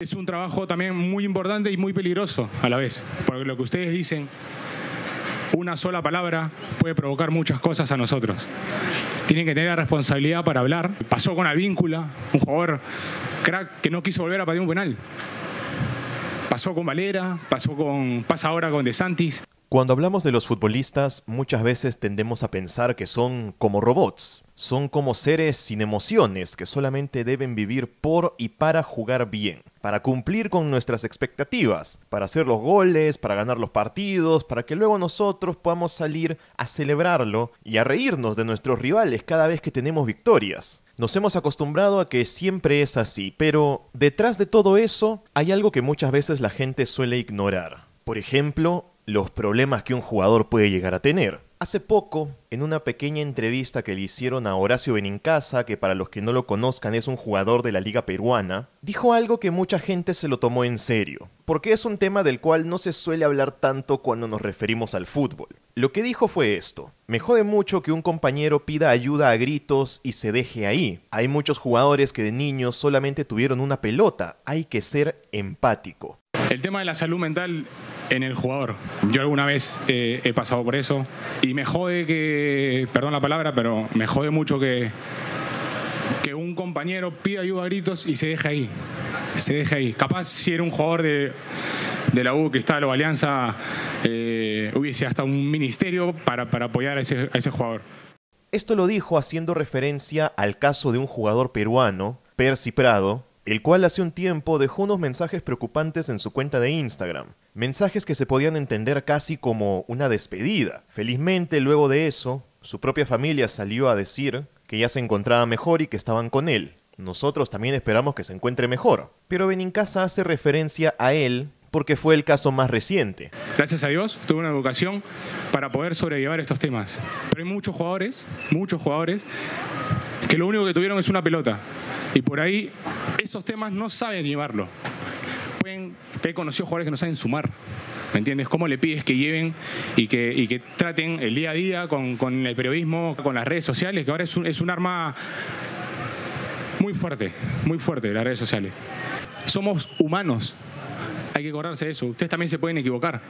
Es un trabajo también muy importante y muy peligroso a la vez, porque lo que ustedes dicen, una sola palabra puede provocar muchas cosas a nosotros. Tienen que tener la responsabilidad para hablar. Pasó con Alvíncula, un jugador crack que no quiso volver a pedir un penal. Pasó con Valera, pasó con, pasa ahora con De Santis. Cuando hablamos de los futbolistas, muchas veces tendemos a pensar que son como robots, son como seres sin emociones que solamente deben vivir por y para jugar bien, para cumplir con nuestras expectativas, para hacer los goles, para ganar los partidos, para que luego nosotros podamos salir a celebrarlo y a reírnos de nuestros rivales cada vez que tenemos victorias. Nos hemos acostumbrado a que siempre es así, pero detrás de todo eso hay algo que muchas veces la gente suele ignorar. Por ejemplo, los problemas que un jugador puede llegar a tener. Hace poco, en una pequeña entrevista que le hicieron a Horacio Benincasa, que para los que no lo conozcan es un jugador de la Liga Peruana, dijo algo que mucha gente se lo tomó en serio, porque es un tema del cual no se suele hablar tanto cuando nos referimos al fútbol. Lo que dijo fue esto, me jode mucho que un compañero pida ayuda a gritos y se deje ahí. Hay muchos jugadores que de niños solamente tuvieron una pelota, hay que ser empático. El tema de la salud mental en el jugador. Yo alguna vez eh, he pasado por eso y me jode que, perdón la palabra, pero me jode mucho que, que un compañero pida ayuda a gritos y se deje ahí. Se deja ahí. Capaz si era un jugador de, la U, que está la Alianza, eh, hubiese hasta un ministerio para, para apoyar a ese, a ese jugador. Esto lo dijo haciendo referencia al caso de un jugador peruano, Percy Prado, el cual hace un tiempo dejó unos mensajes preocupantes en su cuenta de Instagram mensajes que se podían entender casi como una despedida. Felizmente, luego de eso, su propia familia salió a decir que ya se encontraba mejor y que estaban con él. Nosotros también esperamos que se encuentre mejor. Pero Benincasa hace referencia a él porque fue el caso más reciente. Gracias a Dios, tuve una educación para poder sobrellevar estos temas. Pero hay muchos jugadores, muchos jugadores, que lo único que tuvieron es una pelota. Y por ahí esos temas no saben llevarlo. He conocido jugadores que no saben sumar. ¿Me entiendes? ¿Cómo le pides que lleven y que, que traten el día a día con, el periodismo, con las redes sociales, que ahora es un, es un arma muy fuerte, muy fuerte, las redes sociales? Somos humanos. Hay que acordarse de eso. Ustedes también se pueden equivocar.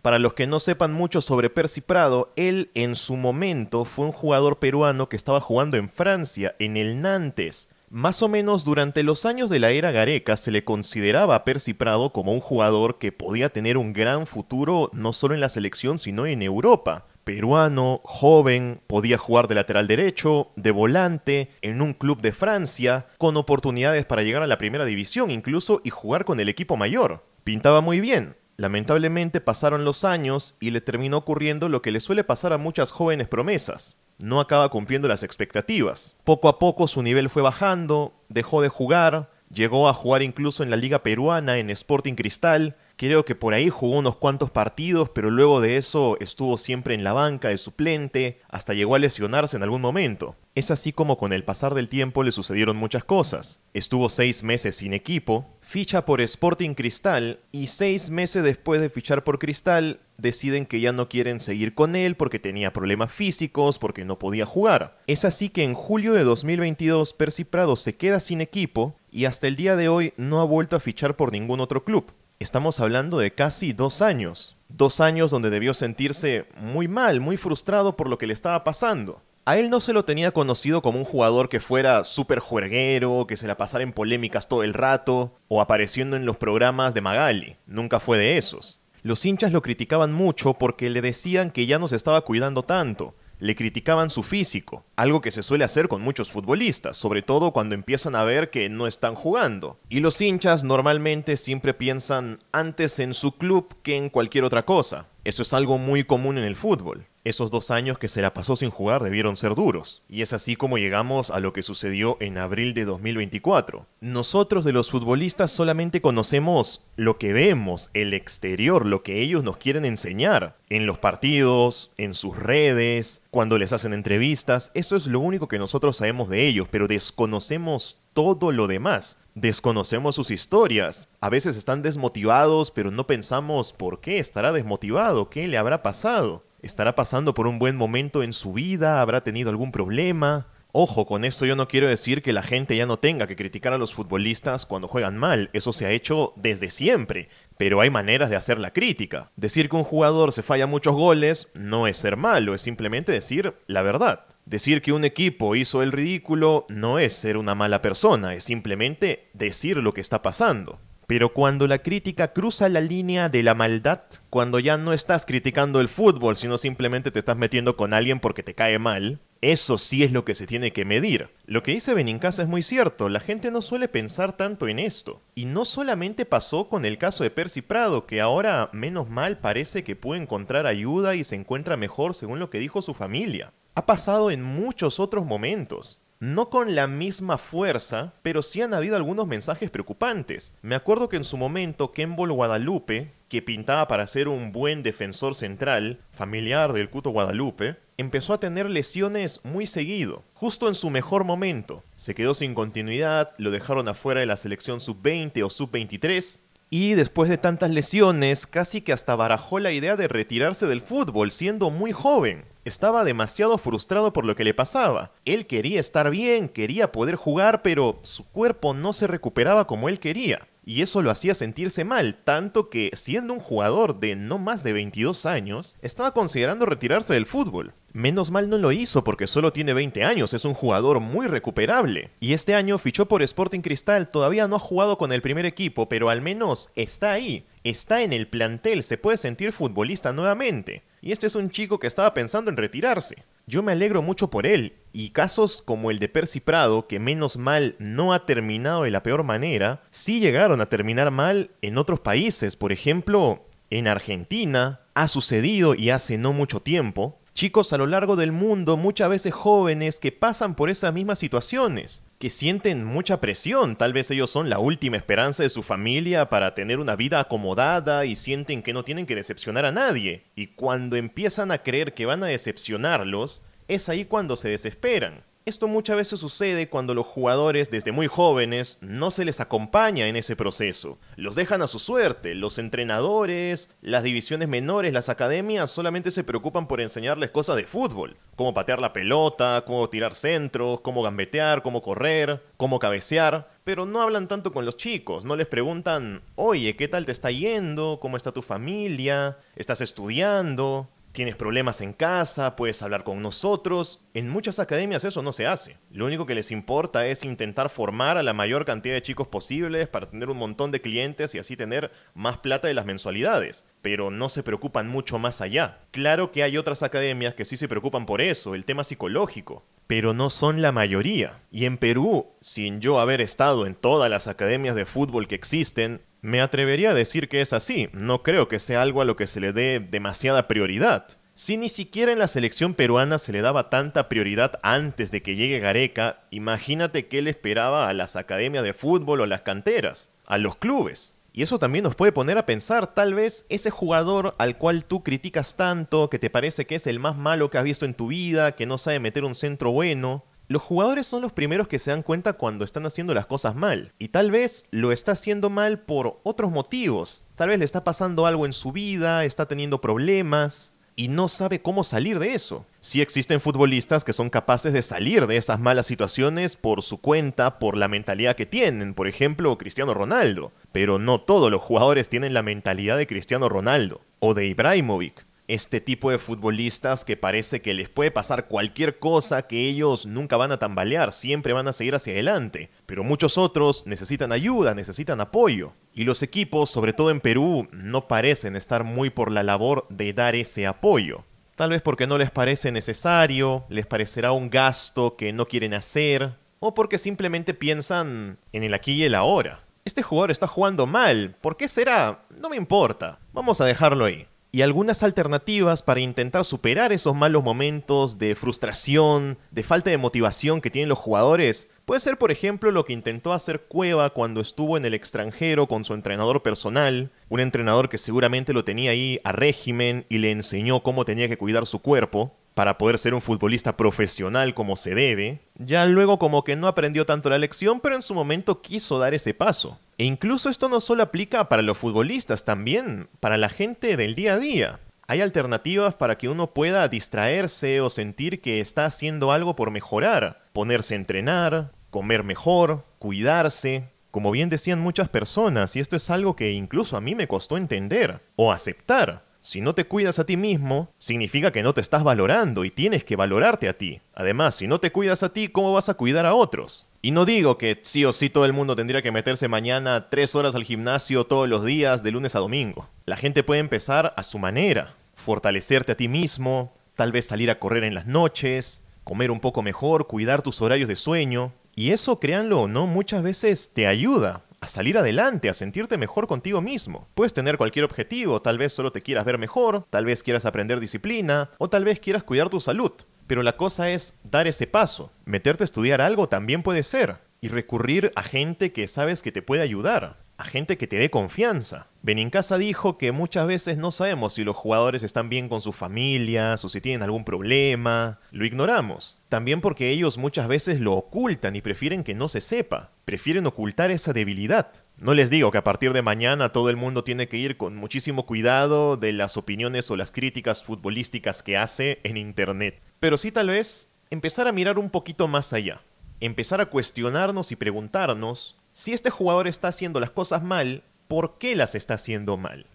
Para los que no sepan mucho sobre Percy Prado, él en su momento fue un jugador peruano que estaba jugando en Francia, en el Nantes más o menos durante los años de la era Gareca se le consideraba a Percy Prado como un jugador que podía tener un gran futuro no solo en la selección sino en Europa. Peruano, joven, podía jugar de lateral derecho, de volante, en un club de Francia, con oportunidades para llegar a la primera división incluso y jugar con el equipo mayor. Pintaba muy bien, Lamentablemente pasaron los años y le terminó ocurriendo lo que le suele pasar a muchas jóvenes promesas no acaba cumpliendo las expectativas. Poco a poco su nivel fue bajando, dejó de jugar, llegó a jugar incluso en la Liga Peruana, en Sporting Cristal, Creo que por ahí jugó unos cuantos partidos, pero luego de eso estuvo siempre en la banca de suplente, hasta llegó a lesionarse en algún momento. Es así como con el pasar del tiempo le sucedieron muchas cosas. Estuvo seis meses sin equipo, ficha por Sporting Cristal y seis meses después de fichar por Cristal deciden que ya no quieren seguir con él porque tenía problemas físicos, porque no podía jugar. Es así que en julio de 2022 Percy Prado se queda sin equipo y hasta el día de hoy no ha vuelto a fichar por ningún otro club estamos hablando de casi dos años. Dos años donde debió sentirse muy mal, muy frustrado por lo que le estaba pasando. A él no se lo tenía conocido como un jugador que fuera súper juerguero, que se la pasara en polémicas todo el rato, o apareciendo en los programas de Magali. Nunca fue de esos. Los hinchas lo criticaban mucho porque le decían que ya no se estaba cuidando tanto, le criticaban su físico, algo que se suele hacer con muchos futbolistas, sobre todo cuando empiezan a ver que no están jugando. Y los hinchas normalmente siempre piensan antes en su club que en cualquier otra cosa. Eso es algo muy común en el fútbol. Esos dos años que se la pasó sin jugar debieron ser duros, y es así como llegamos a lo que sucedió en abril de 2024. Nosotros de los futbolistas solamente conocemos lo que vemos, el exterior, lo que ellos nos quieren enseñar, en los partidos, en sus redes, cuando les hacen entrevistas, eso es lo único que nosotros sabemos de ellos, pero desconocemos todo lo demás. Desconocemos sus historias. A veces están desmotivados, pero no pensamos por qué estará desmotivado, qué le habrá pasado estará pasando por un buen momento en su vida, habrá tenido algún problema. Ojo, con esto yo no quiero decir que la gente ya no tenga que criticar a los futbolistas cuando juegan mal, eso se ha hecho desde siempre, pero hay maneras de hacer la crítica. Decir que un jugador se falla muchos goles no es ser malo, es simplemente decir la verdad. Decir que un equipo hizo el ridículo no es ser una mala persona, es simplemente decir lo que está pasando. Pero cuando la crítica cruza la línea de la maldad, cuando ya no estás criticando el fútbol, sino simplemente te estás metiendo con alguien porque te cae mal, eso sí es lo que se tiene que medir. Lo que dice Benincasa es muy cierto, la gente no suele pensar tanto en esto. Y no solamente pasó con el caso de Percy Prado, que ahora, menos mal, parece que puede encontrar ayuda y se encuentra mejor según lo que dijo su familia. Ha pasado en muchos otros momentos. No con la misma fuerza, pero sí han habido algunos mensajes preocupantes. Me acuerdo que en su momento Kembol Guadalupe, que pintaba para ser un buen defensor central, familiar del Cuto Guadalupe, empezó a tener lesiones muy seguido, justo en su mejor momento. Se quedó sin continuidad, lo dejaron afuera de la selección sub-20 o sub-23, y después de tantas lesiones, casi que hasta barajó la idea de retirarse del fútbol siendo muy joven. Estaba demasiado frustrado por lo que le pasaba. Él quería estar bien, quería poder jugar, pero su cuerpo no se recuperaba como él quería. Y eso lo hacía sentirse mal, tanto que, siendo un jugador de no más de 22 años, estaba considerando retirarse del fútbol. Menos mal no lo hizo porque solo tiene 20 años, es un jugador muy recuperable. Y este año fichó por Sporting Cristal, todavía no ha jugado con el primer equipo, pero al menos está ahí, está en el plantel, se puede sentir futbolista nuevamente. Y este es un chico que estaba pensando en retirarse. Yo me alegro mucho por él, y casos como el de Percy Prado, que menos mal no ha terminado de la peor manera, sí llegaron a terminar mal en otros países, por ejemplo, en Argentina, ha sucedido y hace no mucho tiempo, chicos a lo largo del mundo, muchas veces jóvenes que pasan por esas mismas situaciones que sienten mucha presión. Tal vez ellos son la última esperanza de su familia para tener una vida acomodada y sienten que no tienen que decepcionar a nadie. Y cuando empiezan a creer que van a decepcionarlos, es ahí cuando se desesperan. Esto muchas veces sucede cuando los jugadores desde muy jóvenes no se les acompaña en ese proceso. Los dejan a su suerte, los entrenadores, las divisiones menores, las academias solamente se preocupan por enseñarles cosas de fútbol, como patear la pelota, cómo tirar centros, cómo gambetear, cómo correr, cómo cabecear, pero no hablan tanto con los chicos, no les preguntan, oye, ¿qué tal te está yendo? ¿Cómo está tu familia? ¿Estás estudiando? tienes problemas en casa, puedes hablar con nosotros. En muchas academias eso no se hace. Lo único que les importa es intentar formar a la mayor cantidad de chicos posibles para tener un montón de clientes y así tener más plata de las mensualidades. Pero no se preocupan mucho más allá. Claro que hay otras academias que sí se preocupan por eso, el tema psicológico. Pero no son la mayoría. Y en Perú, sin yo haber estado en todas las academias de fútbol que existen, me atrevería a decir que es así, no creo que sea algo a lo que se le dé demasiada prioridad. Si ni siquiera en la selección peruana se le daba tanta prioridad antes de que llegue Gareca, imagínate qué le esperaba a las academias de fútbol o las canteras, a los clubes. Y eso también nos puede poner a pensar, tal vez ese jugador al cual tú criticas tanto, que te parece que es el más malo que has visto en tu vida, que no sabe meter un centro bueno, los jugadores son los primeros que se dan cuenta cuando están haciendo las cosas mal. Y tal vez lo está haciendo mal por otros motivos. Tal vez le está pasando algo en su vida, está teniendo problemas y no sabe cómo salir de eso. Sí existen futbolistas que son capaces de salir de esas malas situaciones por su cuenta, por la mentalidad que tienen, por ejemplo Cristiano Ronaldo, pero no todos los jugadores tienen la mentalidad de Cristiano Ronaldo o de Ibrahimovic este tipo de futbolistas que parece que les puede pasar cualquier cosa, que ellos nunca van a tambalear, siempre van a seguir hacia adelante. Pero muchos otros necesitan ayuda, necesitan apoyo. Y los equipos, sobre todo en Perú, no parecen estar muy por la labor de dar ese apoyo. Tal vez porque no les parece necesario, les parecerá un gasto que no quieren hacer, o porque simplemente piensan en el aquí y el ahora. Este jugador está jugando mal, ¿por qué será? No me importa, vamos a dejarlo ahí y algunas alternativas para intentar superar esos malos momentos de frustración, de falta de motivación que tienen los jugadores. Puede ser, por ejemplo, lo que intentó hacer Cueva cuando estuvo en el extranjero con su entrenador personal, un entrenador que seguramente lo tenía ahí a régimen y le enseñó cómo tenía que cuidar su cuerpo para poder ser un futbolista profesional como se debe, ya luego como que no aprendió tanto la lección, pero en su momento quiso dar ese paso. E incluso esto no solo aplica para los futbolistas, también para la gente del día a día. Hay alternativas para que uno pueda distraerse o sentir que está haciendo algo por mejorar, ponerse a entrenar, comer mejor, cuidarse, como bien decían muchas personas, y esto es algo que incluso a mí me costó entender o aceptar. Si no te cuidas a ti mismo, significa que no te estás valorando y tienes que valorarte a ti. Además, si no te cuidas a ti, ¿cómo vas a cuidar a otros? Y no digo que sí o sí todo el mundo tendría que meterse mañana tres horas al gimnasio todos los días, de lunes a domingo. La gente puede empezar a su manera. Fortalecerte a ti mismo, tal vez salir a correr en las noches, comer un poco mejor, cuidar tus horarios de sueño. Y eso, créanlo o no, muchas veces te ayuda a salir adelante, a sentirte mejor contigo mismo. Puedes tener cualquier objetivo, tal vez solo te quieras ver mejor, tal vez quieras aprender disciplina o tal vez quieras cuidar tu salud. Pero la cosa es dar ese paso. Meterte a estudiar algo también puede ser. Y recurrir a gente que sabes que te puede ayudar gente que te dé confianza. Benincasa dijo que muchas veces no sabemos si los jugadores están bien con sus familias o si tienen algún problema. Lo ignoramos. También porque ellos muchas veces lo ocultan y prefieren que no se sepa. Prefieren ocultar esa debilidad. No les digo que a partir de mañana todo el mundo tiene que ir con muchísimo cuidado de las opiniones o las críticas futbolísticas que hace en Internet. Pero sí tal vez empezar a mirar un poquito más allá. Empezar a cuestionarnos y preguntarnos si este jugador está haciendo las cosas mal, ¿por qué las está haciendo mal?